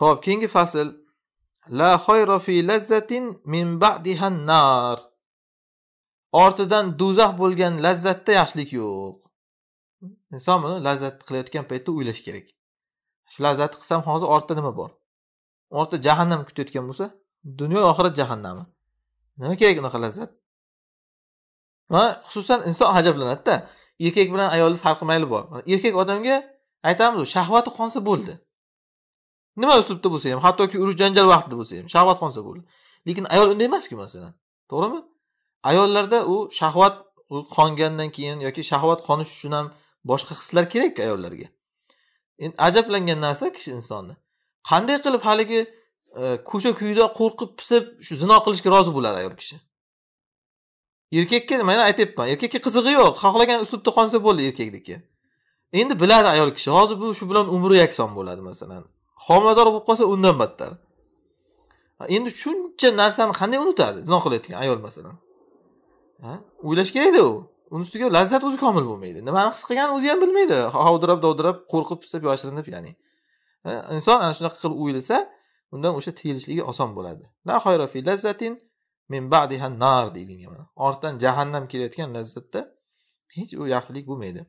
Xo'p, keyingi fasl La xoyra fi lazzatin min ba'dihan nar. Ortidan do'zax bo'lgan lazzatda yaxshilik yo'q. Inson buni lazzat qilayotgan paytda o'ylash kerak. Shu lazzatni qilsam hozir ortda nima bor? Ortda jahannam kutayotgan bo'lsa, dunyo oxirat jahannami. Nima kerak unaqa lazzat? Va xususan inson ajablanadida da erkak bilan ayolni farqi mayli bor. Erkak odamga aytamiz, shahvati qonsa bo'ldi. nima uslubda bo'lsa ham hattoki urush janjal vaqtida bo'lsa ham shahvat qolsa bo'ladi lekin ayol unday emasku masalan to'g'rimi ayollarda u shahvat qongandan keyin yoki shahvat qonish uchun ham boshqa hislar kerakku ayollarga endi ajablangan narsa kishi insonni qanday qilib haligi e, ko'cha kuyida qo'rqib pisib shu zino qilishga rozi bo'ladi ayol kishi erkakka mana aytyapman erkakka qizig'i yo'q xohlagan uslubda qonsa bo'ldi erkakniki endi biladi ayol kishi hozir bu shu bilan umri yakson bo'ladi masalan homilador bo'lib qolsa undan battar endi shuncha narsani qanday unutadi zino qilayotgan ayol masalan o'ylash kerakda u uni ustiga lazzat o'zi komil bo'lmaydi nimani his qilganini o'zi ham bilmaydi havdirab dovdirab qo'rqib pisib yashirinib ya'ni inson ana shunaqa qilib o'ylasa undan o'sha tiyilishligi oson bo'ladi fi lazzatin min ortidan jahannam kelayotgan lazzatda hech u yaxshilik bo'lmaydi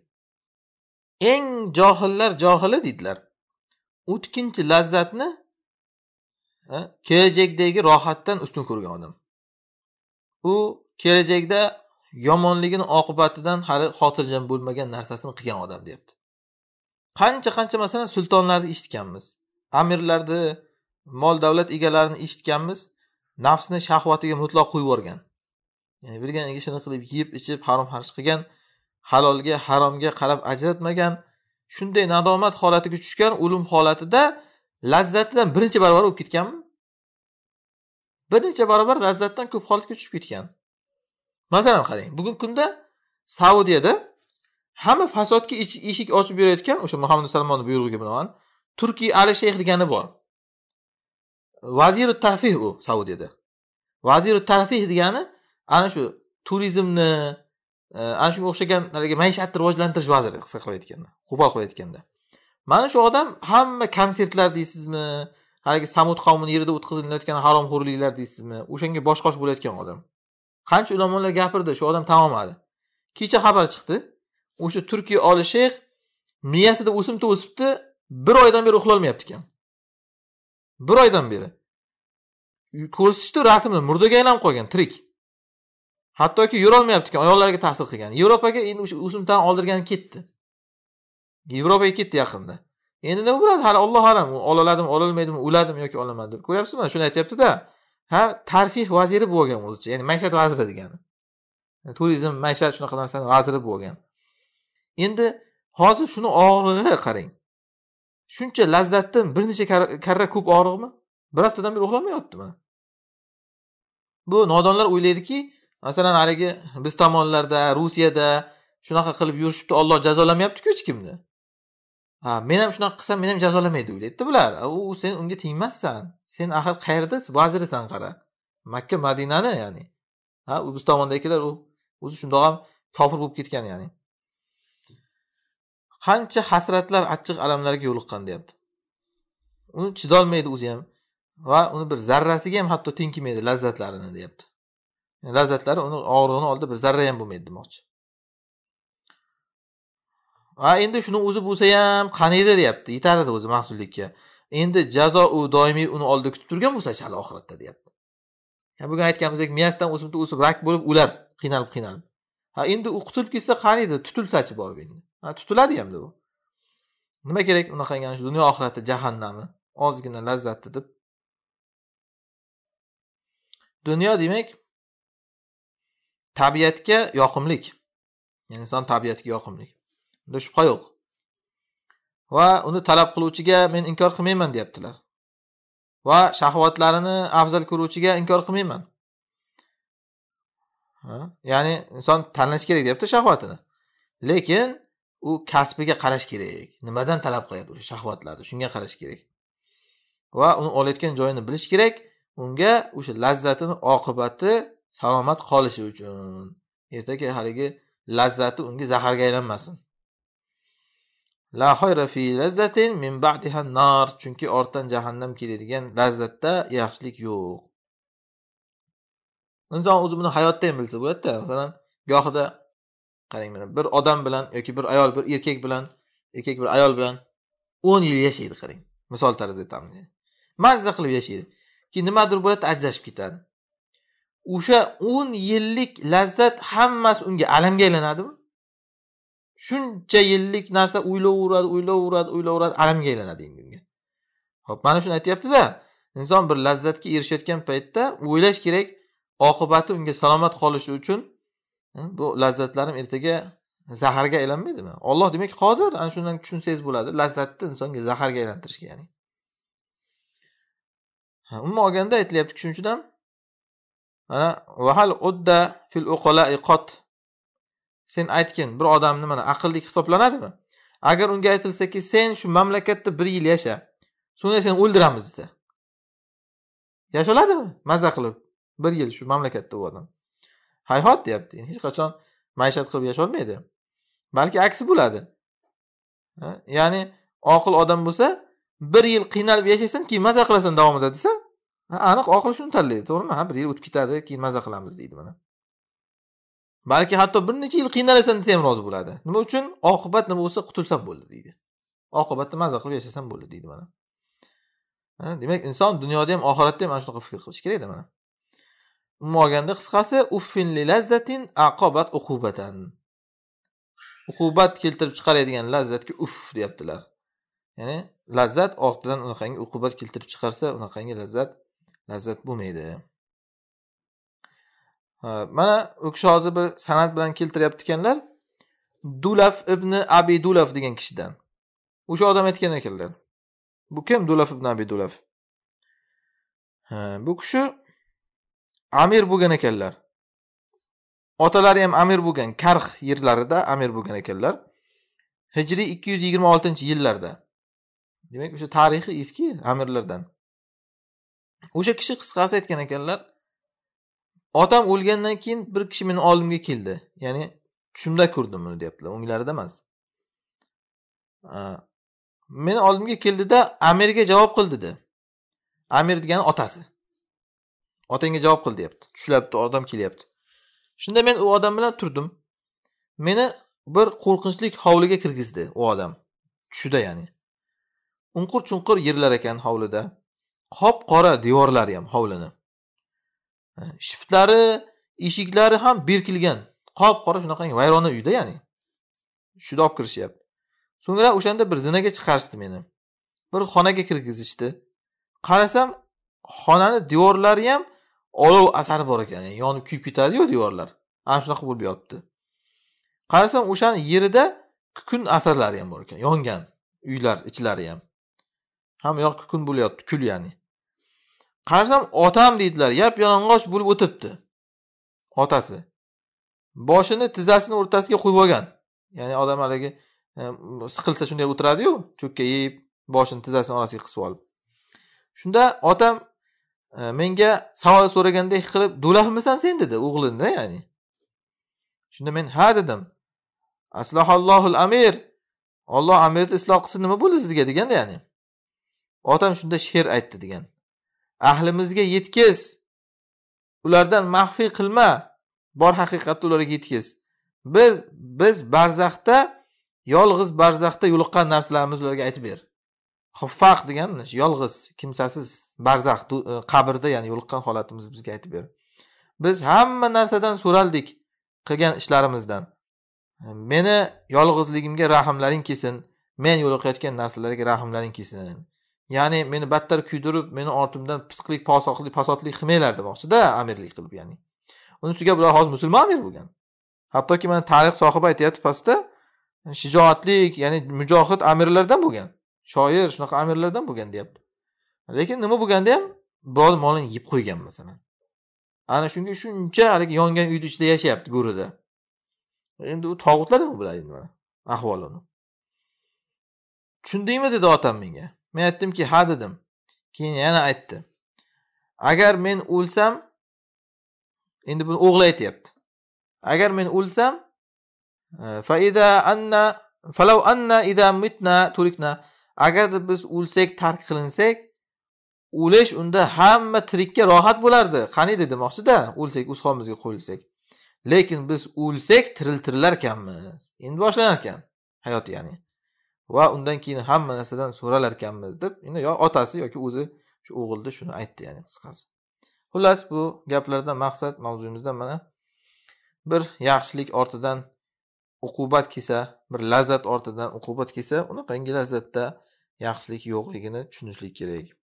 eng johillar johili deydilar o'tkinchi lazzatni kelajakdagi rohatdan ustun ko'rgan odam u kelajakda yomonligini oqibatidan hali xotirjam bo'lmagan narsasini qilgan odam deyapti qancha qancha masalan sultonlarni eshitganmiz amirlarni mol davlat egalarini eshitganmiz nafsni shahvatiga mutlaq qo'yib yuborgan ya'ni bilganiga ishini qilib yeb ichib harom xarj qilgan halolga haromga qarab ajratmagan shunday nadomat holatiga tushgan o'lim holatida lazzatidan birinchi barobar bo'lib ketganmi bir necha barobar lazzatdan ko'p holatga tushib ketgan masalan qarang bugungi kunda saudiyada hamma fasodga eshik ochib berayotgan o'sha muhammad salmonni buyrug'iga binoan turkiy ali shayx degani bor vaziru tarfih u saudiyada vaziru tarfih degani ana shu turizmni Э, ana shunga o'xshagan haligi maishatni rivojlantirish vaziri qilayotganda qo'pol qilayotganda mana shu odam hamma konsertlar deysizmi haligi samud qavmini yerida o'tkazilayotgan haromxo'rliklar deysizmi o'shanga bosh qosh bo'layotgan odam qancha ulamolar gapirdi shu odam tan olmadi kecha xabar chiqdi o'sha turkiy oli shayx miyasida o'simta o'sibdi bir oydan beri uxlolmayapti ekan bir oydan beri ko'rsatishdi rasmni murdaga aylanib qolgan tirik hattoki yurolmayapti ekan oyoqlariga ta'sir qilgan yevropaga endi o'sha o'simtani oldirgani ketdi yevropaga ketdi yaqinda endi nima bo'ladi hali olloh alam ola oladimi ololmaydimi o'ladimi yoki olaman deb ko'ryapsizmi shuni aytyaptida ha tarfih vaziri bo'lgan o'zicha ya'ni maishat vaziri degani turizm maishat shunaqa narsani vaziri bo'lgan endi hozir shuni og'rig'i qarang shuncha lazzatdan bir necha karra ko'p og'riqmi bir haftadan beri uxlamayapti mana bu nodonlar o'ylaydiki masalan haligi biz tomonlarda rusiyada shunaqa qilib yurishibdi olloh jazolamayaptiku hech kimni ha men ham shunaqa qilsam meni ham jazolamaydi o'ylaydida bular u sen unga tengmassan sen axir qayerda vazirisan qara makka madinani ya'ni ha biz tomondagilar u o'zi shundoq ham kofir bo'lib ketgan ya'ni qancha hasratlar achchiq alamlarga yo'liqqan deyapti uni chidolmaydi o'zi ham va uni bir zarrasiga ham hatto teng kelmaydi lazzatlarini deyapti lazzatlari uni og'rig'ini oldida bir zarra ham bo'lmaydi demoqchi va endi shuni o'zi bo'lsa ham qaniydi deyapti yetar edi o'zi mahsullikka endi jazo u doimiy uni oldida kutib turgan bo'lsachi hali oxiratda deyapti bugun aytganimizdek miyasidan o'simta o'sib rak bo'lib o'lar qiynalib qiynalib ha endi u qutulib ketsa qaniydi tutilsachi borib endi ha tutiladi hamda u nima kerak unaqangi shu dunyo oxirati jahannami ozgina lazzati deb dunyo demak tabiatga yoqimlik inson tabiatiga yoqimli bunda shubha yo'q va uni talab qiluvchiga men inkor qilmayman deyaptilar va shahvatlarini afzal ko'ruvchiga inkor qilmayman ya'ni inson tanlash kerak deyapti shahvatini lekin u kasbiga qarash kerak nimadan talab qilyapti o'sha shahvatlarni shunga qarash kerak va uni olayotgan joyini bilish kerak unga o'sha lazzatini oqibati salomat qolishi uchun ertaga haligi lazzati unga zaharga aylanmasin la xayra fi lazzatin min ba'diha nar chunki ortdan jahannam keladigan lazzatda yaxshilik yo'q inson o'zi buni hayotda ham bilsa bo'ladida masalan gohida qarang mana bir odam bilan yoki bir ayol bir erkak bilan erkak bir ayol bilan o'n yil yashaydi qarang misol tarzida aytamiz mazza qilib yashaydi keyin nimadir bo'ladi ajrashib ketadi o'sha o'n yillik lazzat hammasi unga alamga aylanadimi shuncha yillik narsa o'ylayveradi o'ylayveradi o'ylayveradi alamga aylanadi endi unga ho'p mana shuni aytyaptida inson bir lazzatga erishayotgan paytda o'ylash kerak oqibati unga salomat qolishi uchun e, bu lazzatlarim ertaga zaharga aylanmaydimi olloh demak qodir ana shundan tushunsangiz bo'ladi lazzatni insonga zaharga aylantirishga ya'ni umuman olganda aytilyapti shuning uchun ham vahal udda fil uqala sen aytgin bir odam mana aqlli hisoblanadimi agar unga aytilsaki sen shu mamlakatda bir yil yasha so'ngra seni o'ldiramiz desa yasha oladimi maza qilib bir yil shu mamlakatda u odam hayhot deyapti hech qachon maishat qilib olmaydi balki aksi bo'ladi ya'ni oqil odam bo'lsa bir yil qiynalib yashaysan keyin maza qilasan davomida desa aniq oqil shuni tanlaydi to'g'rimi ha bir yil o'tib ketadi keyin maza qilamiz deydi mana balki hatto bir necha yil qiynalasan desa ham rozi bo'ladi nima uchun oqibat nima bo'lsa qutulsa bo'ldi deydi oqibatda maza qilib yashasam bo'ldi deydi mana demak inson dunyoda ham oxiratda ham ana shunaqa fikr qilishi kerakda mana umuman olganda qisqasi uffin lazzatin aqobat uqubatan uqubat keltirib chiqaradigan lazzatga uf deyaptilar ya'ni lazzat ortidan unaqangi uqubat keltirib chiqarsa unaqangi lazzat lazzat bo'lmaydi mana u kishi hozir bir san'at bilan keltiryapti ekanlar dulaf ibn abi dulaf degan kishidan o'sha odam aytgan ekanlar bu kim dulaf ibn abi dulaf ha, bu kishi amir bo'lgan ekanlar otalari ham amir bo'lgan karx yerlarida amir bo'lgan ekanlar hijriy ikki yuz yigirma oltinchi yillarda demak o'sha tarixi eski amirlardan o'sha kishi qisqasi aytgan ekanlar otam o'lgandan keyin bir kishi meni oldimga keldi ya'ni tushimda ko'rdim uni deyaptilar o'nglarida emas meni oldimga keldida amirga javob qil dedi amir degani otasi otangga javob qil deyapti tushlabdi odam kelyapti shunda men u odam bilan turdim meni bir qo'rqinchli hovliga kirgizdi u odam tushida ya'ni unqur chunqur yerlar ekan hovlida qop qora devorlari ham hovlini shiftlari eshiklari ham berkilgan qop qora shunaqa vayrona uyda ya'ni shunda olib kirishyapti so'ngra o'shanda bir zinaga chiqarishdi meni bir xonaga kirgizishdi qarasam xonani devorlari ham olov asari bor ekan yani yonib kuyib ketadiyu devorlar ana shunaqa bo'lib yotibdi qarasam o'shani yerida kukun asarlari ham bor ekan yongan uylar ichlari ham hamma yoq kukun bo'lyapti kul ya'ni qarasam otam deydilar yap yalang'och bo'lib o'tiribdi otasi boshini tizzasini o'rtasiga qo'yib olgan ya'ni odam haligi e, siqilsa shunday o'tiradiyu cho'kka yeyib boshini tizzasini orasiga qisib olib shunda otam e, menga savol so'ragandek qilib do'lafmisan sen dedi o'g'linda ya'ni shunda men ha dedim aslahollohul amir olloh amirni isloh qilsin nima bo'ldi sizga deganda ya'ni otam shunda she'r aytdi degan ahlimizga yetkaz ulardan maxfiy qilma bor haqiqatni ularga yetkaz biz biz barzaxda yolg'iz barzaxda yo'liqqan narsalarimizni ularga aytib ber faq degan yolg'iz kimsasiz barzax e, qabrda ya'ni yo'liqqan holatimizni bizga aytib ber biz hamma narsadan so'raldik qilgan ishlarimizdan meni yolg'izligimga rahmlaring kelsin men yo'liqayotgan narsalarga rahmlaring kelsin ya'ni meni battar kuydirib meni ortimdan pisqlik posoqlik pasodlik qilmanglar demoqchida amirlik qilib ya'ni uni ustiga bular hozir musulmon amir bo'lgan hattoki mana tarix sohibi aytyapti pastda shijoatlik ya'ni mujohid amirlardan bo'lgan shoir shunaqa amirlardan bo'lgan deyapti lekin nima bo'lganda ham birovni molini yeb qo'ygan masalan ana shunga shuncha haligi yongan uyni ichida yashayapti go'rida endi u tog'utlar nima biladi endi mana ahvolini tushundingmi dedi otam menga men aytdimki ha dedim keyin yana aytdi agar men o'lsam endi buni o'g'li aytyapti agar men o'lsam e, faida anna falau anna ida mitna turikna agarda biz o'lsak tark qilinsak o'lish unda hamma tirikka rohat bo'lardi qani demoqchida o'lsak o'z holimizga qo'yilsak lekin biz o'lsak tiriltirilar ekanmiz endi boshlanar ekan hayot ya'ni va undan keyin hamma narsadan so'ralarkanmiz deb endi yo otasi yoki o'zi shu o'g'ilni shuni aytdi ya'ni qisqasi xullas bu gaplardan maqsad mavzuyimizdan mana bir yaxshilik ortidan uqubat kelsa bir lazzat ortidan uqubat kelsa unaqangi lazzatda yaxshilik yo'qligini tushunishlik kerak